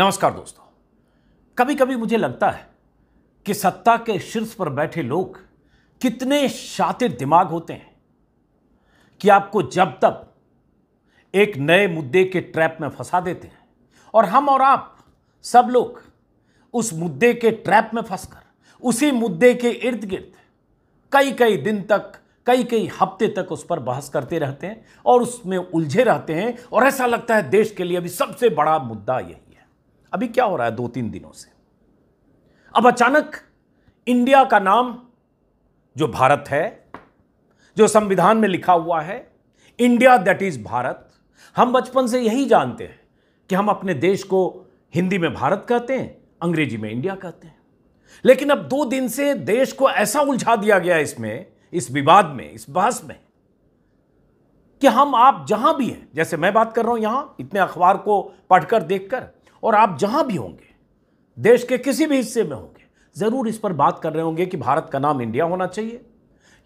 नमस्कार दोस्तों कभी कभी मुझे लगता है कि सत्ता के शीर्ष पर बैठे लोग कितने शातिर दिमाग होते हैं कि आपको जब तब एक नए मुद्दे के ट्रैप में फंसा देते हैं और हम और आप सब लोग उस मुद्दे के ट्रैप में फंसकर उसी मुद्दे के इर्द गिर्द कई कई दिन तक कई कई हफ्ते तक उस पर बहस करते रहते हैं और उसमें उलझे रहते हैं और ऐसा लगता है देश के लिए अभी सबसे बड़ा मुद्दा यही अभी क्या हो रहा है दो तीन दिनों से अब अचानक इंडिया का नाम जो भारत है जो संविधान में लिखा हुआ है इंडिया दैट इज भारत हम बचपन से यही जानते हैं कि हम अपने देश को हिंदी में भारत कहते हैं अंग्रेजी में इंडिया कहते हैं लेकिन अब दो दिन से देश को ऐसा उलझा दिया गया इसमें इस विवाद में इस बहस में कि हम आप जहां भी हैं जैसे मैं बात कर रहा हूं यहां इतने अखबार को पढ़कर देखकर और आप जहाँ भी होंगे देश के किसी भी हिस्से में होंगे ज़रूर इस पर बात कर रहे होंगे कि भारत का नाम इंडिया होना चाहिए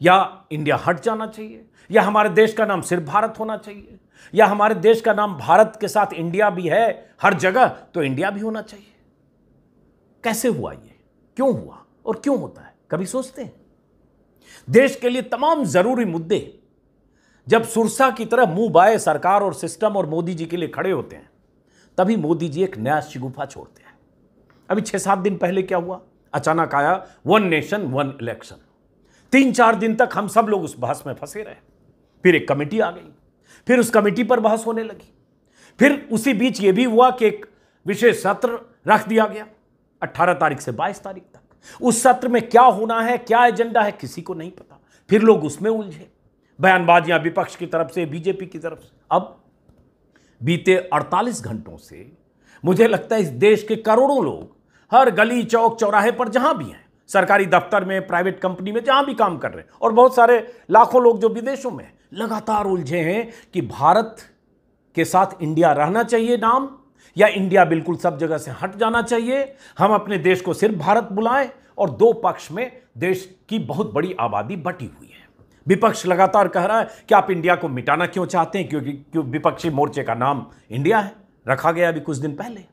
या इंडिया हट जाना चाहिए या हमारे देश का नाम सिर्फ भारत होना चाहिए या हमारे देश का नाम भारत के साथ इंडिया भी है हर जगह तो इंडिया भी होना चाहिए कैसे हुआ ये क्यों हुआ और क्यों होता है कभी सोचते हैं देश के लिए तमाम जरूरी मुद्दे जब सुरसा की तरह मुंह बाए सरकार और सिस्टम और मोदी जी के लिए खड़े होते हैं तभी मोदी जी एक नया शिगुफा छोड़ते हैं अभी छह सात दिन पहले क्या हुआ अचानक आया वन नेशन वन इलेक्शन तीन चार दिन तक हम सब लोग उस बहस में फंसे रहे फिर एक कमेटी आ गई फिर उस कमेटी पर बहस होने लगी फिर उसी बीच ये भी हुआ कि एक विशेष सत्र रख दिया गया 18 तारीख से 22 तारीख तक उस सत्र में क्या होना है क्या एजेंडा है किसी को नहीं पता फिर लोग उसमें उलझे बयानबाजियां विपक्ष की तरफ से बीजेपी की तरफ से अब बीते 48 घंटों से मुझे लगता है इस देश के करोड़ों लोग हर गली चौक चौराहे पर जहां भी हैं सरकारी दफ्तर में प्राइवेट कंपनी में जहां भी काम कर रहे हैं और बहुत सारे लाखों लोग जो विदेशों में हैं लगातार उलझे हैं कि भारत के साथ इंडिया रहना चाहिए नाम या इंडिया बिल्कुल सब जगह से हट जाना चाहिए हम अपने देश को सिर्फ भारत बुलाएं और दो पक्ष में देश की बहुत बड़ी आबादी बटी हुई विपक्ष लगातार कह रहा है कि आप इंडिया को मिटाना क्यों चाहते हैं क्योंकि क्यों विपक्षी मोर्चे का नाम इंडिया है रखा गया अभी कुछ दिन पहले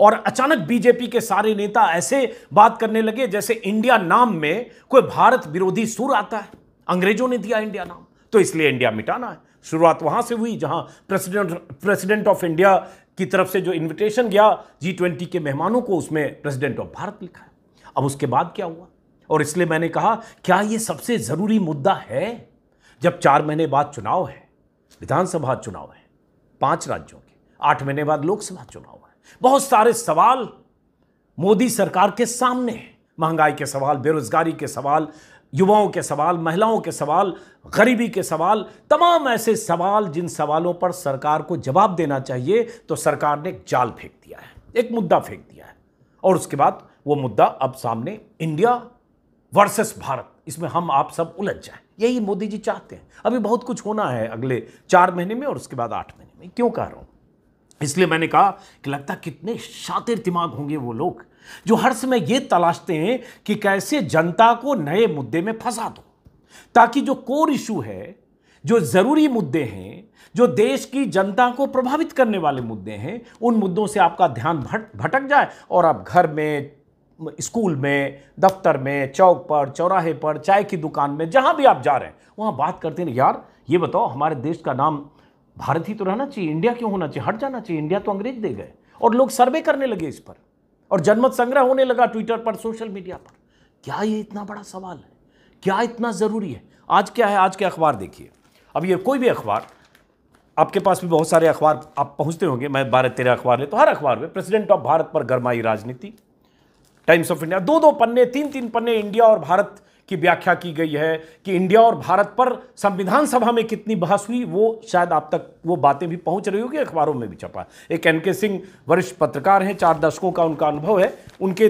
और अचानक बीजेपी के सारे नेता ऐसे बात करने लगे जैसे इंडिया नाम में कोई भारत विरोधी सुर आता है अंग्रेजों ने दिया इंडिया नाम तो इसलिए इंडिया मिटाना है शुरुआत वहां से हुई जहां प्रेसिडेंट प्रेसिडेंट ऑफ इंडिया की तरफ से जो इनविटेशन गया जी ट्वेंटी के मेहमानों को उसमें प्रेसिडेंट ऑफ भारत लिखा है अब उसके बाद क्या हुआ और इसलिए मैंने कहा क्या ये सबसे ज़रूरी मुद्दा है जब चार महीने बाद चुनाव है विधानसभा चुनाव है पांच राज्यों के आठ महीने बाद लोकसभा चुनाव है बहुत सारे सवाल मोदी सरकार के सामने हैं महंगाई के सवाल बेरोजगारी के सवाल युवाओं के सवाल महिलाओं के सवाल गरीबी के सवाल तमाम ऐसे सवाल जिन सवालों पर सरकार को जवाब देना चाहिए तो सरकार ने एक जाल फेंक दिया है एक मुद्दा फेंक दिया है और उसके बाद वो मुद्दा अब सामने इंडिया वर्सेस भारत इसमें हम आप सब उलझ जाएं यही मोदी जी चाहते हैं अभी बहुत कुछ होना है अगले चार महीने में और उसके बाद आठ महीने में क्यों कह रहा हूँ इसलिए मैंने कहा कि लगता कितने शातिर दिमाग होंगे वो लोग जो हर समय ये तलाशते हैं कि कैसे जनता को नए मुद्दे में फंसा दो ताकि जो कोर इशू है जो ज़रूरी मुद्दे हैं जो देश की जनता को प्रभावित करने वाले मुद्दे हैं उन मुद्दों से आपका ध्यान भट भटक जाए और आप घर में स्कूल में दफ्तर में चौक पर चौराहे पर चाय की दुकान में जहाँ भी आप जा रहे हैं वहाँ बात करते हैं यार ये बताओ हमारे देश का नाम भारत ही तो रहना चाहिए इंडिया क्यों होना चाहिए हट जाना चाहिए इंडिया तो अंग्रेज दे गए और लोग सर्वे करने लगे इस पर और जनमत संग्रह होने लगा ट्विटर पर सोशल मीडिया पर क्या ये इतना बड़ा सवाल है क्या इतना ज़रूरी है आज क्या है आज के अखबार देखिए अब ये कोई भी अखबार आपके पास भी बहुत सारे अखबार आप पहुंचते होंगे मैं भारत तेरे अखबार ले तो हर अखबार में प्रेसिडेंट ऑफ भारत पर गरमाई राजनीति टाइम्स ऑफ इंडिया दो दो पन्ने तीन तीन पन्ने इंडिया और भारत की व्याख्या की गई है कि इंडिया और भारत पर संविधान सभा में कितनी बहस हुई वो शायद आप तक वो बातें भी पहुंच रही होगी अखबारों में भी छपा एक एन के सिंह वरिष्ठ पत्रकार हैं चार दशकों का उनका अनुभव है उनके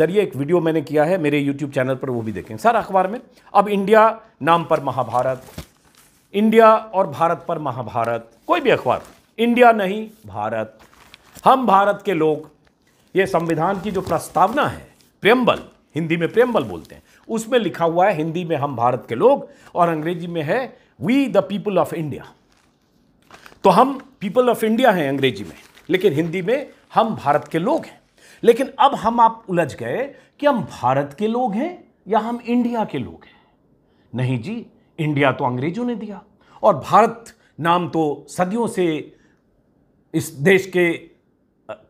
जरिए एक वीडियो मैंने किया है मेरे यूट्यूब चैनल पर वो भी देखें सर अखबार में अब इंडिया नाम पर महाभारत इंडिया और भारत पर महाभारत कोई भी अखबार इंडिया नहीं भारत हम भारत के लोग ये संविधान की जो प्रस्तावना है प्रेम्बल हिंदी में प्रेम्बल बोलते हैं उसमें लिखा हुआ है हिंदी में हम भारत के लोग और अंग्रेजी में है we the people of India तो हम पीपल ऑफ इंडिया हैं अंग्रेजी में लेकिन हिंदी में हम भारत के लोग हैं लेकिन अब हम आप उलझ गए कि हम भारत के लोग हैं या हम इंडिया के लोग हैं नहीं जी इंडिया तो अंग्रेजों ने दिया और भारत नाम तो सदियों से इस देश के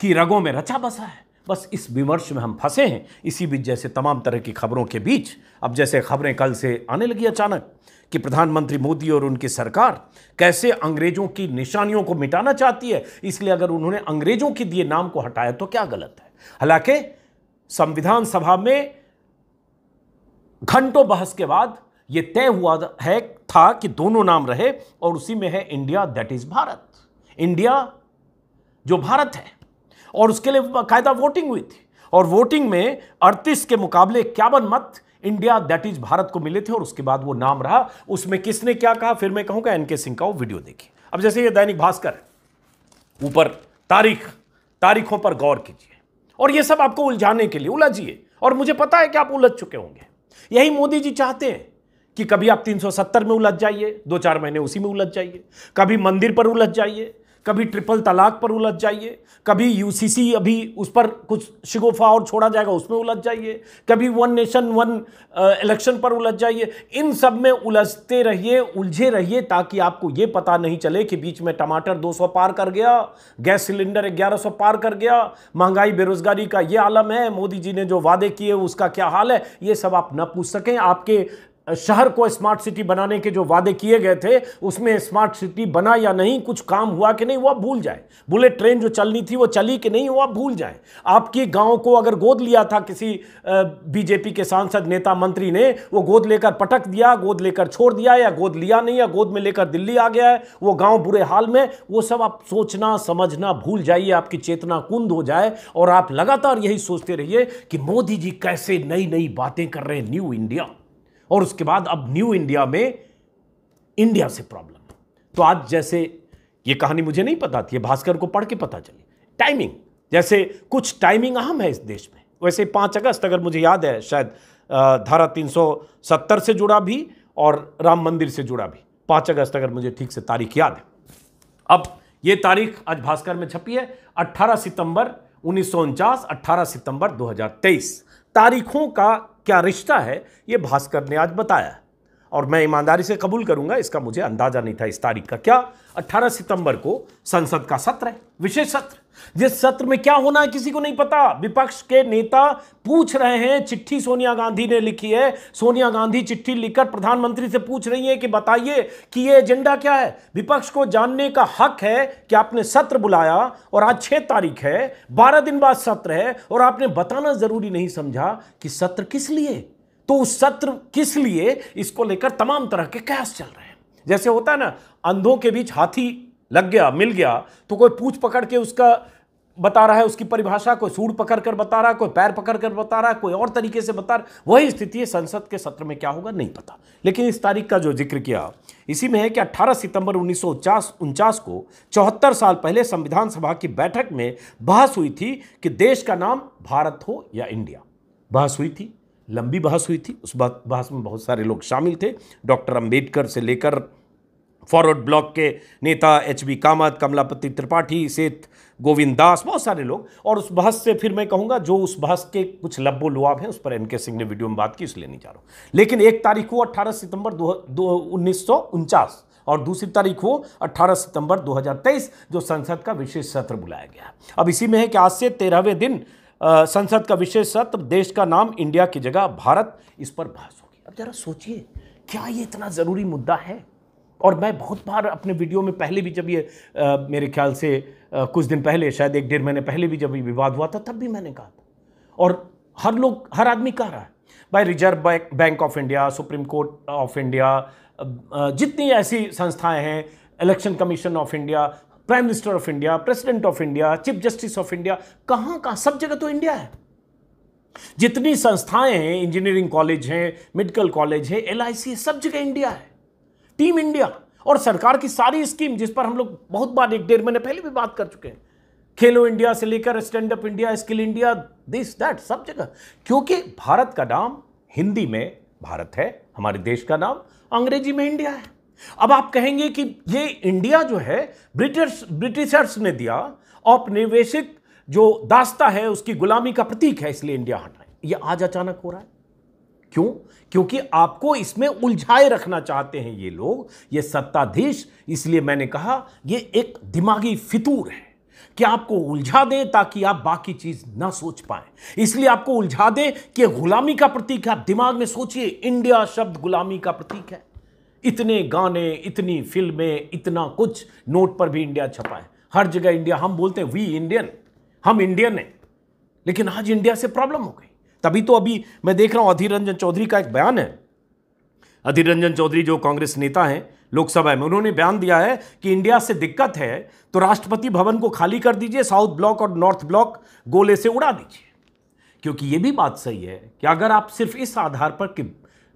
की रगों में रचा बसा है बस इस विमर्श में हम फंसे हैं इसी बीच जैसे तमाम तरह की खबरों के बीच अब जैसे खबरें कल से आने लगी अचानक कि प्रधानमंत्री मोदी और उनकी सरकार कैसे अंग्रेजों की निशानियों को मिटाना चाहती है इसलिए अगर उन्होंने अंग्रेजों के दिए नाम को हटाया तो क्या गलत है हालांकि संविधान सभा में घंटों बहस के बाद यह तय हुआ है था कि दोनों नाम रहे और उसी में है India that is Bharat India जो भारत है और उसके लिए बाकायदा वोटिंग हुई थी और वोटिंग में अड़तीस के मुकाबले इक्यावन मत इंडिया दैट इज भारत को मिले थे और उसके बाद वो नाम रहा उसमें किसने क्या कहा फिर मैं कहूँगा एन के सिंह का वो वीडियो देखिए अब जैसे ये दैनिक भास्कर ऊपर तारीख तारीखों पर गौर कीजिए और ये सब आपको उलझाने के लिए उलझिए और मुझे पता है कि आप उलझ चुके होंगे यही मोदी जी चाहते हैं कि कभी आप 370 में उलझ जाइए दो चार महीने उसी में उलझ जाइए कभी मंदिर पर उलझ जाइए कभी ट्रिपल तलाक पर उलझ जाइए कभी यूसीसी अभी उस पर कुछ शिगोफा और छोड़ा जाएगा उसमें उलझ जाइए कभी वन नेशन वन इलेक्शन पर उलझ जाइए इन सब में उलझते रहिए उलझे रहिए ताकि आपको ये पता नहीं चले कि बीच में टमाटर 200 पार कर गया गैस सिलेंडर 1100 पार कर गया महंगाई बेरोजगारी का ये आलम है मोदी जी ने जो वादे किए उसका क्या हाल है ये सब आप न पूछ सकें आपके शहर को स्मार्ट सिटी बनाने के जो वादे किए गए थे उसमें स्मार्ट सिटी बना या नहीं कुछ काम हुआ कि नहीं हुआ भूल जाए बुलेट ट्रेन जो चलनी थी वो चली कि नहीं हुआ भूल जाए आपके गांव को अगर गोद लिया था किसी बीजेपी के सांसद नेता मंत्री ने वो गोद लेकर पटक दिया गोद लेकर छोड़ दिया या गोद लिया नहीं या गोद में लेकर दिल्ली आ गया है वो गाँव बुरे हाल में वो सब आप सोचना समझना भूल जाइए आपकी चेतना कुंद हो जाए और आप लगातार यही सोचते रहिए कि मोदी जी कैसे नई नई बातें कर रहे हैं न्यू इंडिया और उसके बाद अब न्यू इंडिया में इंडिया से प्रॉब्लम तो आज जैसे ये कहानी मुझे नहीं पता थी भास्कर को पढ़ के पता चली टाइमिंग जैसे कुछ टाइमिंग अहम है इस देश में वैसे पाँच अगस्त अगर मुझे याद है शायद धारा 370 से जुड़ा भी और राम मंदिर से जुड़ा भी पाँच अगस्त अगर मुझे ठीक से तारीख याद है अब ये तारीख आज भास्कर में छपी है 18 सितंबर उन्नीस 18 सितंबर 2023 तारीखों का क्या रिश्ता है ये भास्कर ने आज बताया और मैं ईमानदारी से कबूल करूंगा इसका मुझे अंदाजा नहीं था इस तारीख का क्या 18 सितंबर को संसद का सत्र है विशेष सत्र जिस सत्र में क्या होना है किसी को नहीं पता विपक्ष के नेता पूछ रहे हैं चिट्ठी सोनिया गांधी ने लिखी है सोनिया गांधी चिट्ठी लिखकर प्रधानमंत्री से पूछ रही है कि बताइए कि ये एजेंडा क्या है विपक्ष को जानने का हक है कि आपने सत्र बुलाया और आज छह तारीख है बारह दिन बाद सत्र है और आपने बताना जरूरी नहीं समझा कि सत्र किस लिए तो उस सत्र किस लिए इसको लेकर तमाम तरह के कयास चल रहे हैं जैसे होता है ना अंधों के बीच हाथी लग गया मिल गया तो कोई पूछ पकड़ के उसका बता रहा है उसकी परिभाषा कोई सूढ़ पकड़ कर बता रहा है कोई पैर पकड़ कर बता रहा है कोई और तरीके से बता रहा वही स्थिति संसद के सत्र में क्या होगा नहीं पता लेकिन इस तारीख का जो जिक्र किया इसी में है कि 18 सितंबर उन्नीस को चौहत्तर साल पहले संविधान सभा की बैठक में बहस हुई थी कि देश का नाम भारत हो या इंडिया बहस हुई थी लंबी बहस हुई थी उस बहस में बहुत सारे लोग शामिल थे डॉक्टर अम्बेडकर से लेकर फॉरवर्ड ब्लॉक के नेता एच बी कामत कमलापति त्रिपाठी सेठ गोविंद दास बहुत सारे लोग और उस बहस से फिर मैं कहूंगा जो उस बहस के कुछ लब्बो लुआब हैं उस पर एन के सिंह ने वीडियो में बात की इसलिए नहीं जा रहा हूँ लेकिन एक तारीख को 18 सितंबर दो, उन्नीस और दूसरी तारीख हो 18 सितंबर 2023 जो संसद का विशेष सत्र बुलाया गया अब इसी में है कि आज से तेरहवें दिन संसद का विशेष सत्र देश का नाम इंडिया की जगह भारत इस पर बहस होगी अब जरा सोचिए क्या ये इतना ज़रूरी मुद्दा है और मैं बहुत बार अपने वीडियो में पहले भी जब ये आ, मेरे ख्याल से आ, कुछ दिन पहले शायद एक डेढ़ महीने पहले भी जब ये विवाद हुआ था तब भी मैंने कहा था और हर लोग हर आदमी कह रहा है भाई Reserve Bank of India Supreme Court of India जितनी ऐसी संस्थाएं हैं Election Commission of India Prime Minister of India President of India Chief Justice of India कहाँ कहाँ सब जगह तो इंडिया है जितनी संस्थाएं हैं इंजीनियरिंग कॉलेज हैं मेडिकल कॉलेज है एल सब जगह इंडिया है टीम इंडिया और सरकार की सारी स्कीम जिस पर हम लोग बहुत बार एक डेढ़ महीने पहले भी बात कर चुके हैं खेलो इंडिया से लेकर Stand Up India Skill India this that सब जगह क्योंकि भारत का नाम हिंदी में भारत है हमारे देश का नाम अंग्रेजी में इंडिया है अब आप कहेंगे कि ये इंडिया जो है ब्रिटिश ब्रिटिशर्स ने दिया औपनिवेशिक जो दास्ता है उसकी गुलामी का प्रतीक है इसलिए इंडिया हटाए ये आज अचानक हो रहा है क्यों क्योंकि आपको इसमें उलझाए रखना चाहते हैं ये लोग ये सत्ताधीश इसलिए मैंने कहा ये एक दिमागी फितूर है कि आपको उलझा दें ताकि आप बाकी चीज ना सोच पाए इसलिए आपको उलझा दें कि गुलामी का प्रतीक है आप दिमाग में सोचिए इंडिया शब्द गुलामी का प्रतीक है इतने गाने इतनी फिल्में इतना कुछ नोट पर भी इंडिया छपा है हर जगह इंडिया हम बोलते हैं वी इंडियन हम इंडियन हैं लेकिन आज इंडिया से प्रॉब्लम हो गई तभी तो अभी मैं देख रहा हूँ अधीर रंजन चौधरी का एक बयान है अधीर रंजन चौधरी जो कांग्रेस नेता हैं लोकसभा में उन्होंने बयान दिया है कि इंडिया से दिक्कत है तो राष्ट्रपति भवन को खाली कर दीजिए साउथ ब्लॉक और नॉर्थ ब्लॉक गोले से उड़ा दीजिए क्योंकि ये भी बात सही है कि अगर आप सिर्फ इस आधार पर कि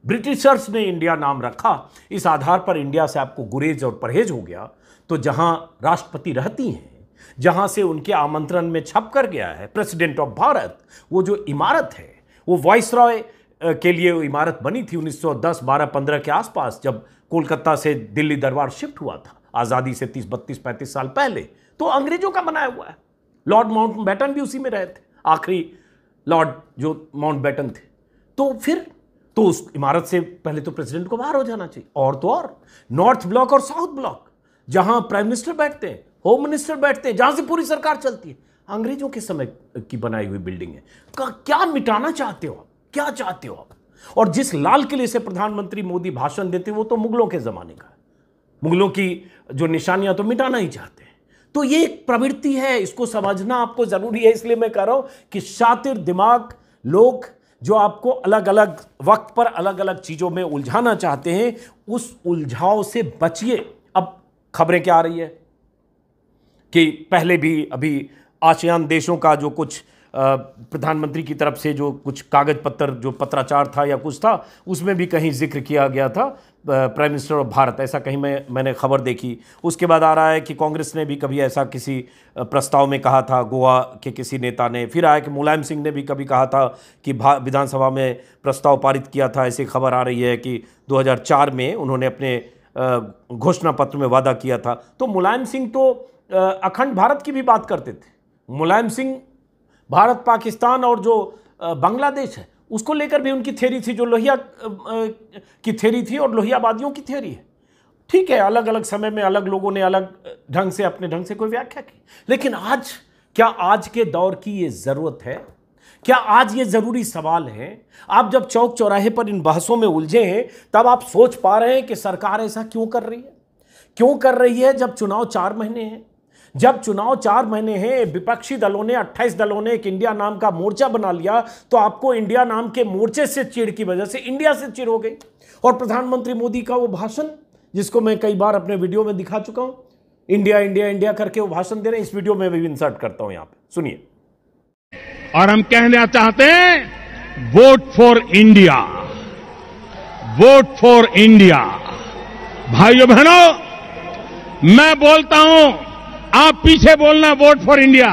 ब्रिटिशर्स ने इंडिया नाम रखा इस आधार पर इंडिया से आपको गुरेज और परहेज हो गया तो जहां राष्ट्रपति रहती हैं जहां से उनके आमंत्रण में छप कर गया है प्रेसिडेंट ऑफ भारत वो जो इमारत है वो वॉइस रॉय के लिए इमारत बनी थी 1910 12 15 के आसपास जब कोलकाता से दिल्ली दरबार शिफ्ट हुआ था आज़ादी से 30 बत्तीस पैंतीस साल पहले तो अंग्रेजों का बनाया हुआ है लॉर्ड माउंट बैटन भी उसी में रहे थे आखिरी लॉर्ड जो माउंट बैटन थे तो फिर तो उस इमारत से पहले तो प्रेसिडेंट को बाहर हो जाना चाहिए और तो और नॉर्थ ब्लॉक और साउथ ब्लॉक जहां प्राइम मिनिस्टर बैठते हैं होम मिनिस्टर बैठते हैं जहां से पूरी सरकार चलती है अंग्रेजों के समय की बनाई हुई बिल्डिंग है का क्या मिटाना चाहते हो आप क्या चाहते हो आप और जिस लाल किले से प्रधानमंत्री मोदी भाषण देते वो तो मुगलों के ज़माने का मुगलों की जो निशानियां तो मिटाना ही चाहते हैं तो ये एक प्रवृत्ति है इसको समझना आपको ज़रूरी है इसलिए मैं कह रहा हूं कि शातिर दिमाग लोग जो आपको अलग अलग वक्त पर अलग अलग चीज़ों में उलझाना चाहते हैं उस उलझाव से बचिए अब खबरें क्या आ रही है कि पहले भी अभी आसियान देशों का जो कुछ प्रधानमंत्री की तरफ से जो कुछ कागज पत्र जो पत्राचार था या कुछ था उसमें भी कहीं जिक्र किया गया था प्राइम मिनिस्टर ऑफ भारत ऐसा कहीं मैं मैंने खबर देखी उसके बाद आ रहा है कि कांग्रेस ने भी कभी ऐसा किसी प्रस्ताव में कहा था गोवा के किसी नेता ने फिर आया कि मुलायम सिंह ने भी कभी कहा था कि विधानसभा में प्रस्ताव पारित किया था ऐसी खबर आ रही है कि दो में उन्होंने अपने घोषणा पत्र में वादा किया था तो मुलायम सिंह तो अखंड भारत की भी बात करते थे मुलायम सिंह भारत पाकिस्तान और जो बांग्लादेश है उसको लेकर भी उनकी थेरी थी जो लोहिया की थेरी थी और लोहियाबादियों की थेरी है ठीक है अलग अलग समय में अलग लोगों ने अलग ढंग से अपने ढंग से कोई व्याख्या की लेकिन आज क्या आज के दौर की ये ज़रूरत है क्या आज ये ज़रूरी सवाल है आप जब चौक चौराहे पर इन बहसों में उलझे हैं तब आप सोच पा रहे हैं कि सरकार ऐसा क्यों कर रही है क्यों कर रही है जब चुनाव चार महीने हैं जब चुनाव चार महीने हैं विपक्षी दलों ने 28 दलों ने एक इंडिया नाम का मोर्चा बना लिया तो आपको इंडिया नाम के मोर्चे से चिड़ की वजह से इंडिया से चिड़ हो गई और प्रधानमंत्री मोदी का वो भाषण जिसको मैं कई बार अपने वीडियो में दिखा चुका हूं इंडिया इंडिया इंडिया करके वो भाषण दे रहे हैं इस वीडियो में भी इंसर्ट करता हूं यहां पर सुनिए और हम कहना चाहते हैं vote for India vote for India भाइयों बहनों मैं बोलता हूं आप पीछे बोलना वोट फॉर इंडिया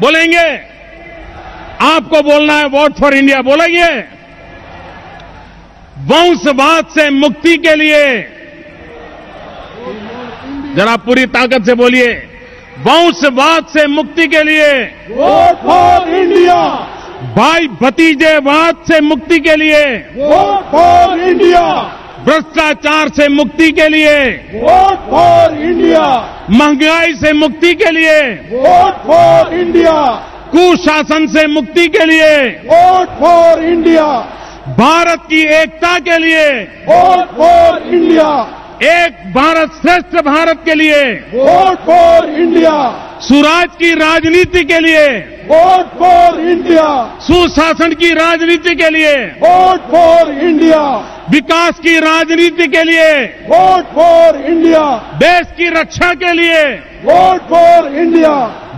बोलेंगे आपको बोलना है वोट फॉर इंडिया बोलेंगे वंशवाद से मुक्ति के लिए जरा पूरी ताकत से बोलिए वंशवाद से मुक्ति के लिए वोट फॉर इंडिया भाई भतीजेवाद से मुक्ति के लिए वोट फॉर इंडिया भ्रष्टाचार से मुक्ति के लिए वोट फॉर इंडिया महंगाई से मुक्ति के लिए वोट फॉर इंडिया कुशासन से मुक्ति के लिए वोट फॉर इंडिया भारत की एकता के लिए वोट फॉर इंडिया एक भारत श्रेष्ठ भारत के लिए वोट फॉर इंडिया सुराज की राजनीति के लिए वोट फॉर इंडिया सुशासन की राजनीति के लिए वोट फॉर इंडिया विकास की राजनीति के लिए वोट फॉर इंडिया देश की रक्षा के लिए वोट फॉर इंडिया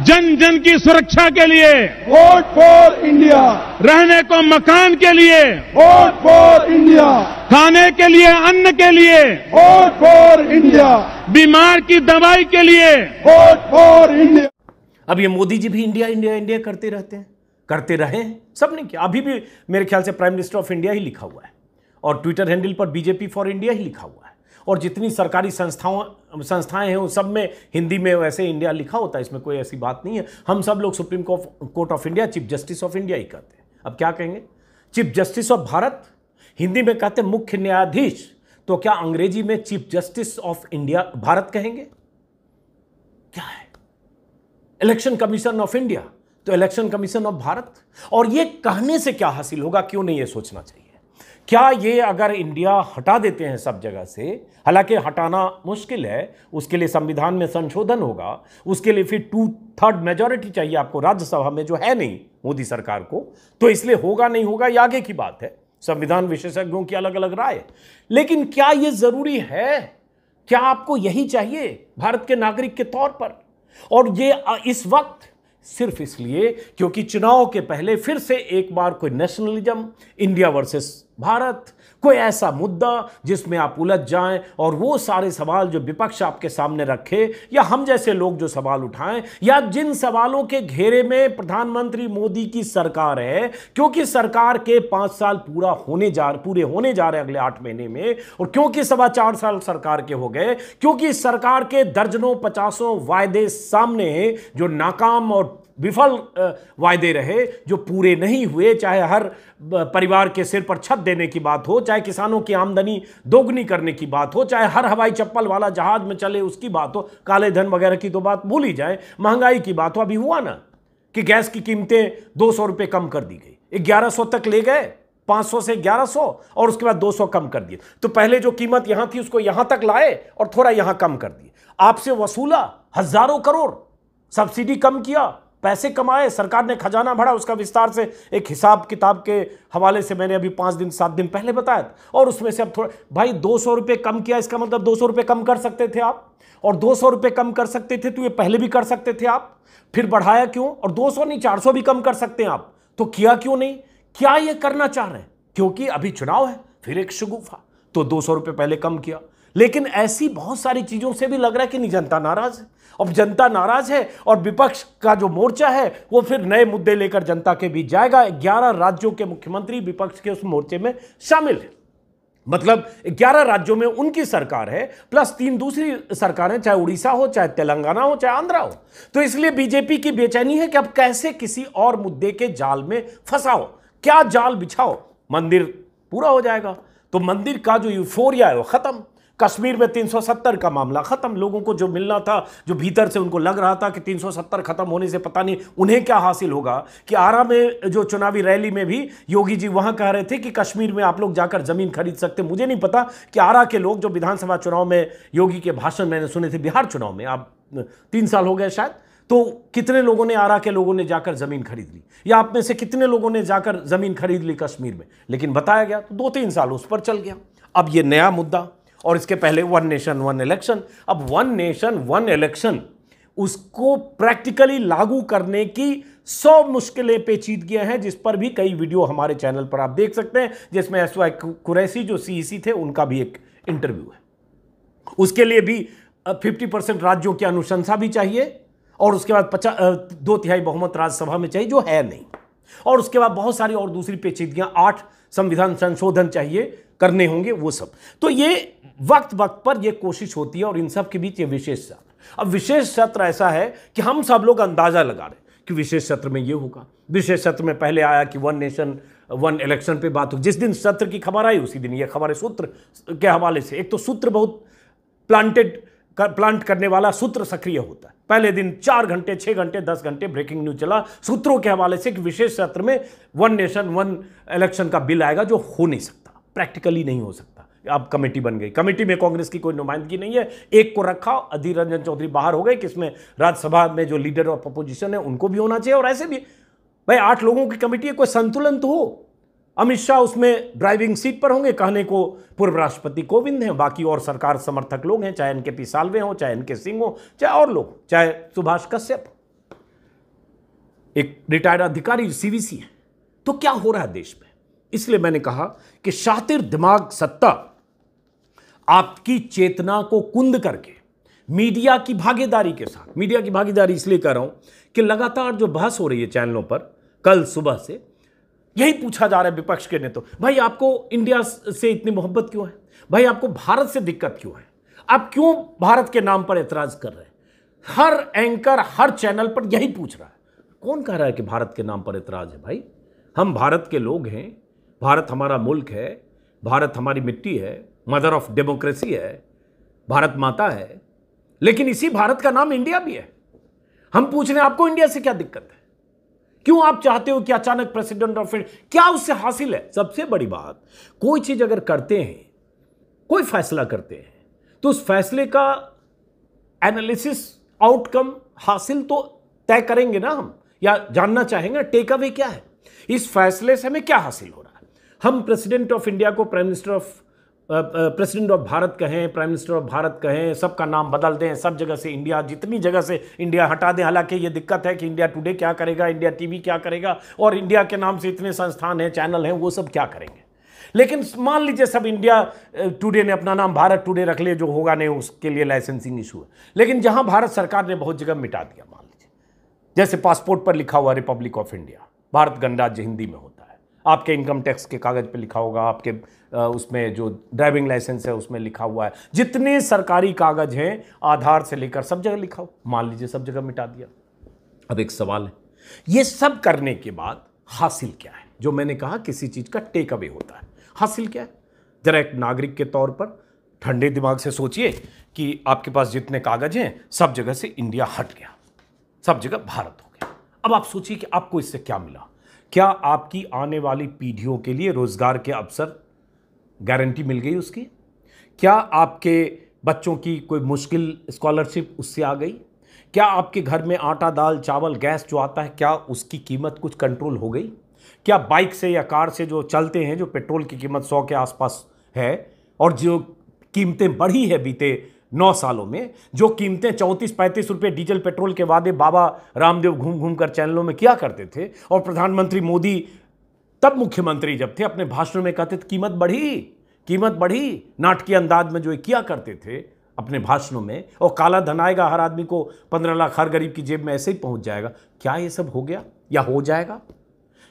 जन जन की सुरक्षा के लिए वोट फॉर इंडिया रहने को मकान के लिए वोट फॉर इंडिया इंडिया खाने के लिए अन्न के लिए वोट फॉर इंडिया बीमार की दवाई के लिए वोट फॉर इंडिया अब ये मोदी जी भी इंडिया इंडिया इंडिया करते रहते हैं करते रहे सब किया अभी भी मेरे ख्याल से प्राइम मिनिस्टर ऑफ इंडिया ही लिखा हुआ है और ट्विटर हैंडल पर बीजेपी फॉर इंडिया ही लिखा हुआ है और जितनी सरकारी संस्थाओं संस्थाएं हैं उन सब में हिंदी में वैसे इंडिया लिखा होता है इसमें कोई ऐसी बात नहीं है हम सब लोग Supreme Court of India Chief Justice of India ही कहते हैं अब क्या कहेंगे Chief Justice of Bharat Hindi में कहते मुख्य न्यायाधीश तो क्या अंग्रेजी में Chief Justice of India Bharat कहेंगे क्या है इलेक्शन कमीशन ऑफ इंडिया तो इलेक्शन कमीशन ऑफ भारत और यह कहने से क्या हासिल होगा क्यों नहीं ये सोचना चाहिए क्या ये अगर इंडिया हटा देते हैं सब जगह से हालांकि हटाना मुश्किल है उसके लिए संविधान में संशोधन होगा उसके लिए फिर टू थर्ड मेजोरिटी चाहिए आपको राज्यसभा में जो है नहीं मोदी सरकार को तो इसलिए होगा नहीं होगा ये आगे की बात है संविधान विशेषज्ञों की अलग अलग राय लेकिन क्या यह जरूरी है क्या आपको यही चाहिए भारत के नागरिक के तौर पर और ये इस वक्त सिर्फ इसलिए क्योंकि चुनाव के पहले फिर से एक बार कोई नेशनलिज्म इंडिया वर्सेस भारत कोई ऐसा मुद्दा जिसमें आप उलझ जाएं और वो सारे सवाल जो विपक्ष आपके सामने रखे या हम जैसे लोग जो सवाल उठाएं या जिन सवालों के घेरे में प्रधानमंत्री मोदी की सरकार है क्योंकि सरकार के पाँच साल पूरा होने जा पूरे होने जा रहे अगले आठ महीने में और क्योंकि सवा चार साल सरकार के हो गए क्योंकि सरकार के दर्जनों पचासों वायदे सामने जो नाकाम और विफल वायदे रहे जो पूरे नहीं हुए चाहे हर परिवार के सिर पर छत देने की बात हो चाहे किसानों की आमदनी दोगुनी करने की बात हो चाहे हर हवाई चप्पल वाला जहाज में चले उसकी बात हो काले धन वगैरह की तो बात भूल ही जाए महंगाई की बात हो अभी हुआ ना कि गैस की कीमतें दो सौ रुपये कम कर दी गई ग्यारह सौ तक ले गए 500 से 1100 और उसके बाद 200 कम कर दिए तो पहले जो कीमत यहां थी उसको यहां तक लाए और थोड़ा यहां कम कर दिए आपसे वसूला हजारों करोड़ सब्सिडी कम किया पैसे कमाए सरकार ने खजाना भरा उसका विस्तार से एक हिसाब किताब के हवाले से मैंने अभी पांच दिन सात दिन पहले बताया था और उसमें से अब थोड़ा भाई दो सौ रुपये कम किया इसका मतलब दो सौ रुपये कम कर सकते थे आप और दो सौ रुपये कम कर सकते थे तो ये पहले भी कर सकते थे आप फिर बढ़ाया क्यों और दो सौ नहीं चार सौ भी कम कर सकते हैं आप तो किया क्यों नहीं क्या ये करना चाह रहे हैं क्योंकि अभी चुनाव है फिर एक शगुफा तो दो सौ रुपये पहले कम किया लेकिन ऐसी बहुत सारी चीज़ों से भी लग रहा है कि नहीं जनता नाराज़ है अब जनता नाराज है और विपक्ष का जो मोर्चा है वो फिर नए मुद्दे लेकर जनता के बीच जाएगा ग्यारह राज्यों के मुख्यमंत्री विपक्ष के उस मोर्चे में शामिल है मतलब 11 राज्यों में उनकी सरकार है प्लस तीन दूसरी सरकारें चाहे उड़ीसा हो चाहे तेलंगाना हो चाहे आंध्रा हो तो इसलिए बीजेपी की बेचैनी है कि अब कैसे किसी और मुद्दे के जाल में फंसाओ क्या जाल बिछाओ मंदिर पूरा हो जाएगा तो मंदिर का जो यूफोरिया है वो खत्म कश्मीर में 370 का मामला ख़त्म लोगों को जो मिलना था जो भीतर से उनको लग रहा था कि 370 ख़त्म होने से पता नहीं उन्हें क्या हासिल होगा कि आरा में जो चुनावी रैली में भी योगी जी वहाँ कह रहे थे कि कश्मीर में आप लोग जाकर ज़मीन खरीद सकते मुझे नहीं पता कि आरा के लोग जो विधानसभा चुनाव में योगी के भाषण मैंने सुने थे बिहार चुनाव में आप तीन साल हो गए शायद तो कितने लोगों ने आरा के लोगों ने जाकर ज़मीन खरीद ली या आप में से कितने लोगों ने जाकर ज़मीन खरीद ली कश्मीर में लेकिन बताया गया तो दो तीन साल उस पर चल गया अब ये नया मुद्दा और इसके पहले वन नेशन वन इलेक्शन अब वन नेशन वन इलेक्शन उसको प्रैक्टिकली लागू करने की सौ मुश्किलें पेचीदगियां हैं जिस पर भी कई वीडियो हमारे चैनल पर आप देख सकते हैं जिसमें एस वाई कुरैसी जो सीईसी e थे उनका भी एक इंटरव्यू है उसके लिए भी फिफ्टी परसेंट राज्यों की अनुशंसा भी चाहिए और उसके बाद पचा दो तिहाई बहुमत राज्यसभा में चाहिए जो है नहीं और उसके बाद बहुत सारी और दूसरी पेचीदगियां आठ संविधान संशोधन चाहिए करने होंगे वो सब तो ये वक्त वक्त पर ये कोशिश होती है और इन सब के बीच ये विशेष सत्र अब विशेष सत्र ऐसा है कि हम सब लोग अंदाज़ा लगा रहे हैं कि विशेष सत्र में ये होगा विशेष सत्र में पहले आया कि वन नेशन वन इलेक्शन पे बात हो जिस दिन सत्र की खबर आई उसी दिन ये है सूत्र के हवाले से एक तो सूत्र बहुत प्लांटेड कर, प्लांट करने वाला सूत्र सक्रिय होता है पहले दिन चार घंटे छः घंटे दस घंटे ब्रेकिंग न्यूज चला सूत्रों के हवाले से एक विशेष सत्र में वन नेशन वन इलेक्शन का बिल आएगा जो हो नहीं सकता प्रैक्टिकली नहीं हो सकता अब कमेटी बन गई कमेटी में कांग्रेस की कोई नुमाइंदगी नहीं है एक को रखा अधीर रंजन चौधरी बाहर हो गए किसमें राज्यसभा में जो लीडर ऑफ अपोजिशन है उनको भी होना चाहिए और ऐसे भी भाई आठ लोगों की कमेटी है कोई संतुलन तो हो अमित शाह उसमें ड्राइविंग सीट पर होंगे कहने को पूर्व राष्ट्रपति कोविंद हैं बाकी और सरकार समर्थक लोग हैं चाहे एनके पी सालवे हों चाहे एनके सिंह हों चाहे और लोग चाहे सुभाष कश्यप एक रिटायर्ड अधिकारी सीवीसी है तो क्या हो रहा है देश में इसलिए मैंने कहा कि शातिर दिमाग सत्ता आपकी चेतना को कुंद करके मीडिया की भागीदारी के साथ मीडिया की भागीदारी इसलिए कर रहा हूं कि लगातार जो बहस हो रही है चैनलों पर कल सुबह से यही पूछा जा रहा है विपक्ष के ने तो। भाई आपको इंडिया से इतनी मोहब्बत क्यों है भाई आपको भारत से दिक्कत क्यों है आप क्यों भारत के नाम पर एतराज कर रहे हैं हर एंकर हर चैनल पर यही पूछ रहा है कौन कह रहा है कि भारत के नाम पर एतराज है भाई हम भारत के लोग हैं भारत हमारा मुल्क है भारत हमारी मिट्टी है मदर ऑफ डेमोक्रेसी है भारत माता है लेकिन इसी भारत का नाम इंडिया भी है हम पूछ रहे हैं आपको इंडिया से क्या दिक्कत है क्यों आप चाहते हो कि अचानक प्रेसिडेंट ऑफ इंडिया क्या उससे हासिल है सबसे बड़ी बात कोई चीज अगर करते हैं कोई फैसला करते हैं तो उस फैसले का एनालिसिस आउटकम हासिल तो तय करेंगे ना हम या जानना चाहेंगे टेक अवे क्या है इस फैसले से हमें क्या हासिल हो रहा है हम प्रेसिडेंट ऑफ इंडिया को Prime Minister of President of Bharat कहें प्राइम मिनिस्टर ऑफ भारत कहें सबका नाम बदल दें सब जगह से इंडिया जितनी जगह से इंडिया हटा दें हालांकि ये दिक्कत है कि इंडिया टुडे क्या करेगा इंडिया टीवी क्या करेगा और इंडिया के नाम से इतने संस्थान हैं चैनल हैं वो सब क्या करेंगे लेकिन मान लीजिए सब इंडिया टुडे uh, ने अपना नाम भारत टुडे रख लिया जो होगा नहीं उसके लिए लाइसेंसिंग इशू है लेकिन जहां भारत सरकार ने बहुत जगह मिटा दिया मान लीजिए जैसे पासपोर्ट पर लिखा हुआ रिपब्लिक ऑफ इंडिया भारत गणराज्य हिंदी में होता आपके इनकम टैक्स के कागज़ पे लिखा होगा आपके उसमें जो ड्राइविंग लाइसेंस है उसमें लिखा हुआ है जितने सरकारी कागज़ हैं आधार से लेकर सब जगह लिखा हो मान लीजिए सब जगह मिटा दिया अब एक सवाल है ये सब करने के बाद हासिल क्या है जो मैंने कहा किसी चीज़ का टेक अवे होता है हासिल क्या है जरा एक नागरिक के तौर पर ठंडे दिमाग से सोचिए कि आपके पास जितने कागज़ हैं सब जगह से इंडिया हट गया सब जगह भारत हो गया अब आप सोचिए कि आपको इससे क्या मिला क्या आपकी आने वाली पीढ़ियों के लिए रोज़गार के अवसर गारंटी मिल गई उसकी क्या आपके बच्चों की कोई मुश्किल स्कॉलरशिप उससे आ गई क्या आपके घर में आटा दाल चावल गैस जो आता है क्या उसकी कीमत कुछ कंट्रोल हो गई क्या बाइक से या कार से जो चलते हैं जो पेट्रोल की कीमत सौ के आसपास है और जो कीमतें बढ़ी है बीते नौ सालों में जो कीमतें चौंतीस पैंतीस रुपये डीजल पेट्रोल के वादे बाबा रामदेव घूम घूम कर चैनलों में किया करते थे और प्रधानमंत्री मोदी तब मुख्यमंत्री जब थे अपने भाषणों में कहते थे कीमत बढ़ी कीमत बढ़ी नाटकीय अंदाज में जो किया करते थे अपने भाषणों में और काला धन आएगा हर आदमी को पंद्रह लाख हर गरीब की जेब में ऐसे ही पहुंच जाएगा क्या ये सब हो गया या हो जाएगा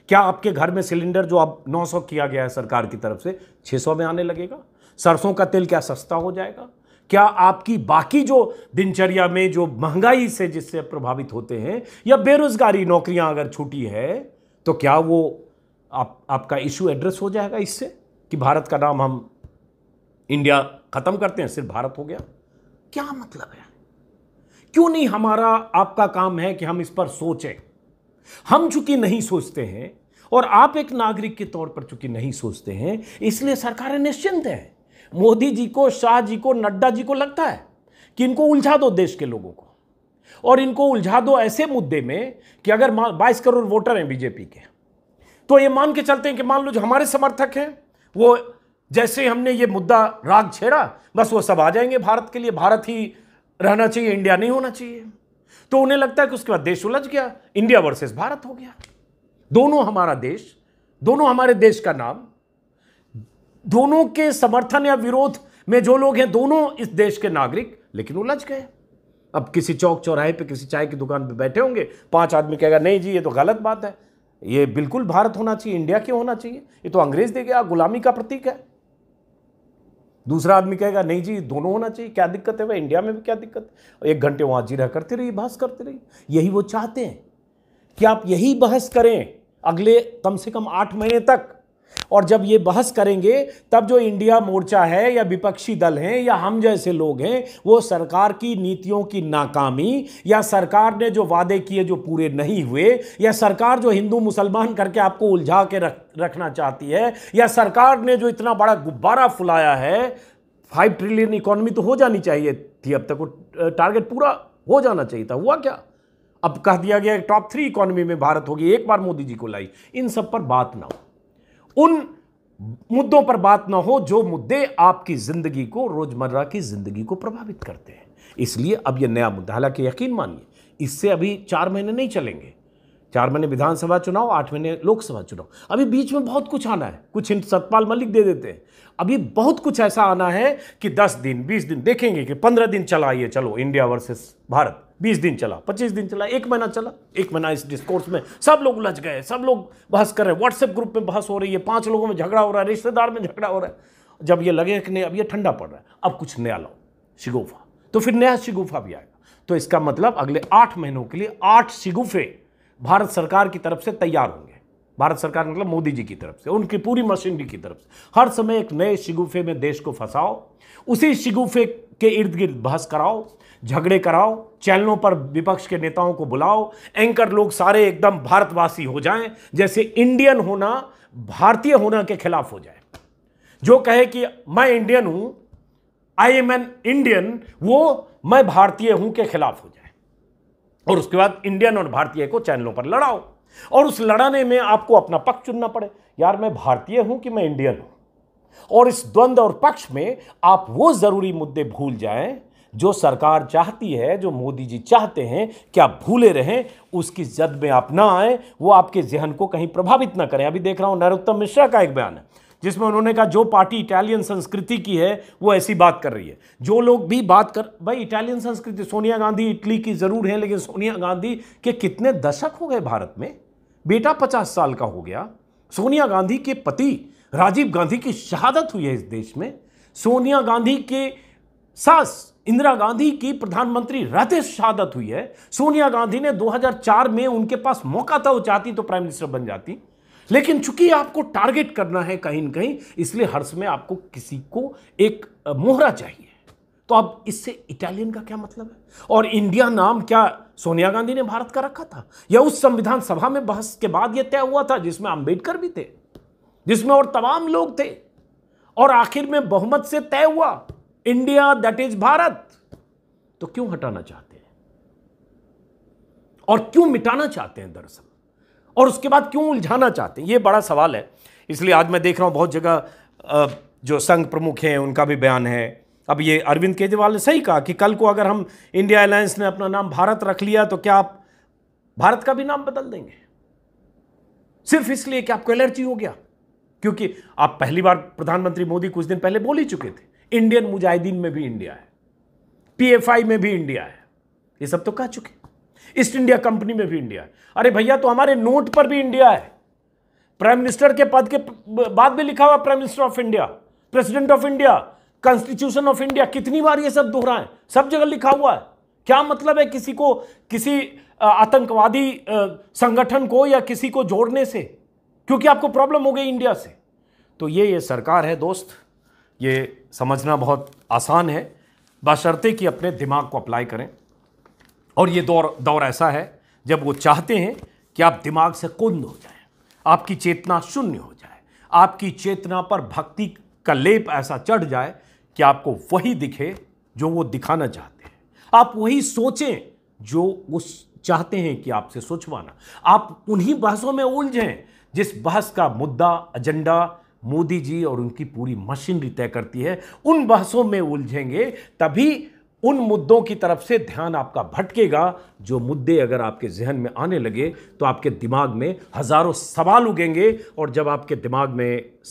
क्या आपके घर में सिलेंडर जो अब 900 किया गया है सरकार की तरफ से 600 में आने लगेगा सरसों का तेल क्या सस्ता हो जाएगा क्या आपकी बाकी जो दिनचर्या में जो महंगाई से जिससे प्रभावित होते हैं या बेरोजगारी नौकरियां अगर छूटी है तो क्या वो आप आपका इशू एड्रेस हो जाएगा इससे कि भारत का नाम हम इंडिया ख़त्म करते हैं सिर्फ भारत हो गया क्या मतलब है क्यों नहीं हमारा आपका काम है कि हम इस पर सोचें हम चूंकि नहीं सोचते हैं और आप एक नागरिक के तौर पर चूंकि नहीं सोचते हैं इसलिए सरकारें निश्चिंत हैं मोदी जी को शाह जी को नड्डा जी को लगता है कि इनको उलझा दो देश के लोगों को और इनको उलझा दो ऐसे मुद्दे में कि अगर बाईस करोड़ वोटर हैं बीजेपी के तो ये मान के चलते हैं कि मान लो जो हमारे समर्थक हैं वो जैसे हमने ये मुद्दा राग छेड़ा बस वो सब आ जाएंगे भारत के लिए भारत ही रहना चाहिए इंडिया नहीं होना चाहिए तो उन्हें लगता है कि उसके बाद देश उलझ गया इंडिया वर्सेस भारत हो गया दोनों हमारा देश दोनों हमारे देश का नाम दोनों के समर्थन या विरोध में जो लोग हैं दोनों इस देश के नागरिक लेकिन वो लज गए अब किसी चौक चौराहे पे किसी चाय की दुकान पे बैठे होंगे पांच आदमी कहेगा नहीं जी ये तो गलत बात है ये बिल्कुल भारत होना चाहिए इंडिया क्यों होना चाहिए ये तो अंग्रेज दे गया गुलामी का प्रतीक है दूसरा आदमी कहेगा नहीं जी दोनों होना चाहिए क्या दिक्कत है वह इंडिया में भी क्या दिक्कत है एक घंटे वहां जीरा करते रहिए बहस करते रहिए यही वो चाहते हैं कि आप यही बहस करें अगले कम से कम आठ महीने तक और जब ये बहस करेंगे तब जो इंडिया मोर्चा है या विपक्षी दल हैं या हम जैसे लोग हैं वो सरकार की नीतियों की नाकामी या सरकार ने जो वादे किए जो पूरे नहीं हुए या सरकार जो हिंदू मुसलमान करके आपको उलझा के रख रखना चाहती है या सरकार ने जो इतना बड़ा गुब्बारा फुलाया है फाइव ट्रिलियन इकोनॉमी तो हो जानी चाहिए थी अब तक वो टारगेट पूरा हो जाना चाहिए था हुआ क्या अब कह दिया गया टॉप थ्री इकोनॉमी में भारत होगी एक बार मोदी जी को लाई इन सब पर बात ना हो उन मुद्दों पर बात ना हो जो मुद्दे आपकी ज़िंदगी को रोज़मर्रा की ज़िंदगी को प्रभावित करते हैं इसलिए अब यह नया मुद्दा हालांकि यकीन मानिए इससे अभी चार महीने नहीं चलेंगे चार महीने विधानसभा चुनाव आठ महीने लोकसभा चुनाव अभी बीच में बहुत कुछ आना है कुछ सतपाल मलिक दे देते हैं अभी बहुत कुछ ऐसा आना है कि दस दिन बीस दिन देखेंगे कि पंद्रह दिन चला ये चलो इंडिया वर्सेस भारत बीस दिन चला पच्चीस दिन चला एक महीना चला एक महीना इस डिस्कोर्स में सब लोग उलझ गए सब लोग बहस कर रहे हैं व्हाट्सएप ग्रुप में बहस हो रही है पांच लोगों में झगड़ा हो रहा है रिश्तेदार में झगड़ा हो रहा है जब ये लगे कि नहीं अब ये ठंडा पड़ रहा है अब कुछ नया लाओ शिगुफा तो फिर नया शिगुफा भी आएगा तो इसका मतलब अगले आठ महीनों के लिए आठ शिगुफे भारत सरकार की तरफ से तैयार होंगे भारत सरकार मतलब मोदी जी की तरफ से उनकी पूरी मशीनरी की तरफ से हर समय एक नए शिगुफे में देश को फंसाओ उसी शिगुफे के इर्द गिर्द बहस कराओ झगड़े कराओ चैनलों पर विपक्ष के नेताओं को बुलाओ एंकर लोग सारे एकदम भारतवासी हो जाएं जैसे इंडियन होना भारतीय होना के खिलाफ हो जाए जो कहे कि मैं इंडियन हूं आई एम एन इंडियन वो मैं भारतीय हूं के खिलाफ हो जाए और उसके बाद इंडियन और भारतीय को चैनलों पर लड़ाओ और उस लड़ाने में आपको अपना पक्ष चुनना पड़े यार मैं भारतीय हूं कि मैं इंडियन हूं और इस द्वंद्व और पक्ष में आप वो जरूरी मुद्दे भूल जाएं जो सरकार चाहती है जो मोदी जी चाहते हैं कि आप भूले रहें उसकी जद में आप ना आए वो आपके जहन को कहीं प्रभावित ना करें अभी देख रहा हूं नरोत्तम मिश्रा का एक बयान है जिसमें उन्होंने कहा जो पार्टी इटालियन संस्कृति की है वो ऐसी बात कर रही है जो लोग भी बात कर भाई इटालियन संस्कृति सोनिया गांधी इटली की ज़रूर है लेकिन सोनिया गांधी के कितने दशक हो गए भारत में बेटा पचास साल का हो गया सोनिया गांधी के पति राजीव गांधी की शहादत हुई है इस देश में सोनिया गांधी के सास इंदिरा गांधी की प्रधानमंत्री रहते शहादत हुई है सोनिया गांधी ने 2004 में उनके पास मौका था वो चाहती तो प्राइम मिनिस्टर बन जाती लेकिन चूंकि आपको टारगेट करना है कहीं ना कहीं इसलिए हर समय आपको किसी को एक मोहरा चाहिए तो अब इससे इटालियन का क्या मतलब है और इंडिया नाम क्या सोनिया गांधी ने भारत का रखा था या उस संविधान सभा में बहस के बाद यह तय हुआ था जिसमें अंबेडकर भी थे जिसमें और तमाम लोग थे और आखिर में बहुमत से तय हुआ इंडिया दैट इज भारत तो क्यों हटाना चाहते हैं और क्यों मिटाना चाहते हैं दरअसल और उसके बाद क्यों उलझाना चाहते हैं ये बड़ा सवाल है इसलिए आज मैं देख रहा हूं बहुत जगह जो संघ प्रमुख हैं उनका भी बयान है अब ये अरविंद केजरीवाल ने सही कहा कि कल को अगर हम इंडिया अलायंस ने अपना नाम भारत रख लिया तो क्या आप भारत का भी नाम बदल देंगे सिर्फ इसलिए कि आपको एलर्जी हो गया क्योंकि आप पहली बार प्रधानमंत्री मोदी कुछ दिन पहले बोल ही चुके थे इंडियन मुजाहिदीन में भी इंडिया है पीएफआई में भी इंडिया है ये सब तो कह चुके ईस्ट इंडिया कंपनी में भी इंडिया है अरे भैया तो हमारे नोट पर भी इंडिया है प्राइम मिनिस्टर के पद के बाद में लिखा हुआ Prime Minister of India President of India Constitution of India कितनी बार ये सब दोहराए सब जगह लिखा हुआ है क्या मतलब है किसी को किसी आतंकवादी संगठन को या किसी को जोड़ने से क्योंकि आपको प्रॉब्लम हो गई इंडिया से तो ये ये सरकार है दोस्त ये समझना बहुत आसान है बाशर्ते कि अपने दिमाग को अप्लाई करें और ये दौर दौर ऐसा है जब वो चाहते हैं कि आप दिमाग से कुंद हो जाए आपकी चेतना शून्य हो जाए आपकी चेतना पर भक्ति का लेप ऐसा चढ़ जाए कि आपको वही दिखे जो वो दिखाना चाहते हैं आप वही सोचें जो वो चाहते हैं कि आपसे सोचवाना आप उन्हीं बहसों में उलझें जिस बहस का मुद्दा एजेंडा मोदी जी और उनकी पूरी मशीनरी तय करती है उन बहसों में उलझेंगे तभी उन मुद्दों की तरफ से ध्यान आपका भटकेगा जो मुद्दे अगर आपके जहन में आने लगे तो आपके दिमाग में हज़ारों सवाल उगेंगे और जब आपके दिमाग में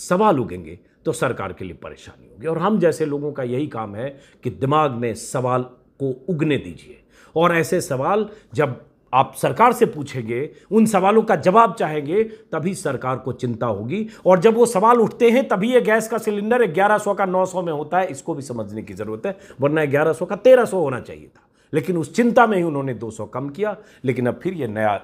सवाल उगेंगे तो सरकार के लिए परेशानी होगी और हम जैसे लोगों का यही काम है कि दिमाग में सवाल को उगने दीजिए और ऐसे सवाल जब आप सरकार से पूछेंगे उन सवालों का जवाब चाहेंगे तभी सरकार को चिंता होगी और जब वो सवाल उठते हैं तभी ये गैस का सिलेंडर ग्यारह सौ का नौ सौ में होता है इसको भी समझने की ज़रूरत है वरना ग्यारह सौ का तेरह सौ होना चाहिए था लेकिन उस चिंता में ही उन्होंने दो सौ कम किया लेकिन अब फिर ये नया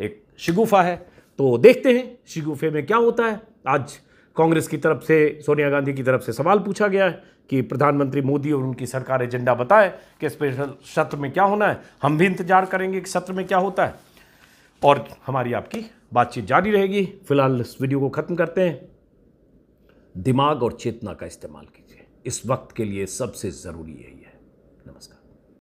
एक शिगुफा है तो देखते हैं शिगुफे में क्या होता है आज कांग्रेस की तरफ से सोनिया गांधी की तरफ से सवाल पूछा गया है कि प्रधानमंत्री मोदी और उनकी सरकार एजेंडा बताए कि स्पेशल सत्र में क्या होना है हम भी इंतजार करेंगे कि सत्र में क्या होता है और हमारी आपकी बातचीत जारी रहेगी फिलहाल इस वीडियो को ख़त्म करते हैं दिमाग और चेतना का इस्तेमाल कीजिए इस वक्त के लिए सबसे ज़रूरी यही है नमस्कार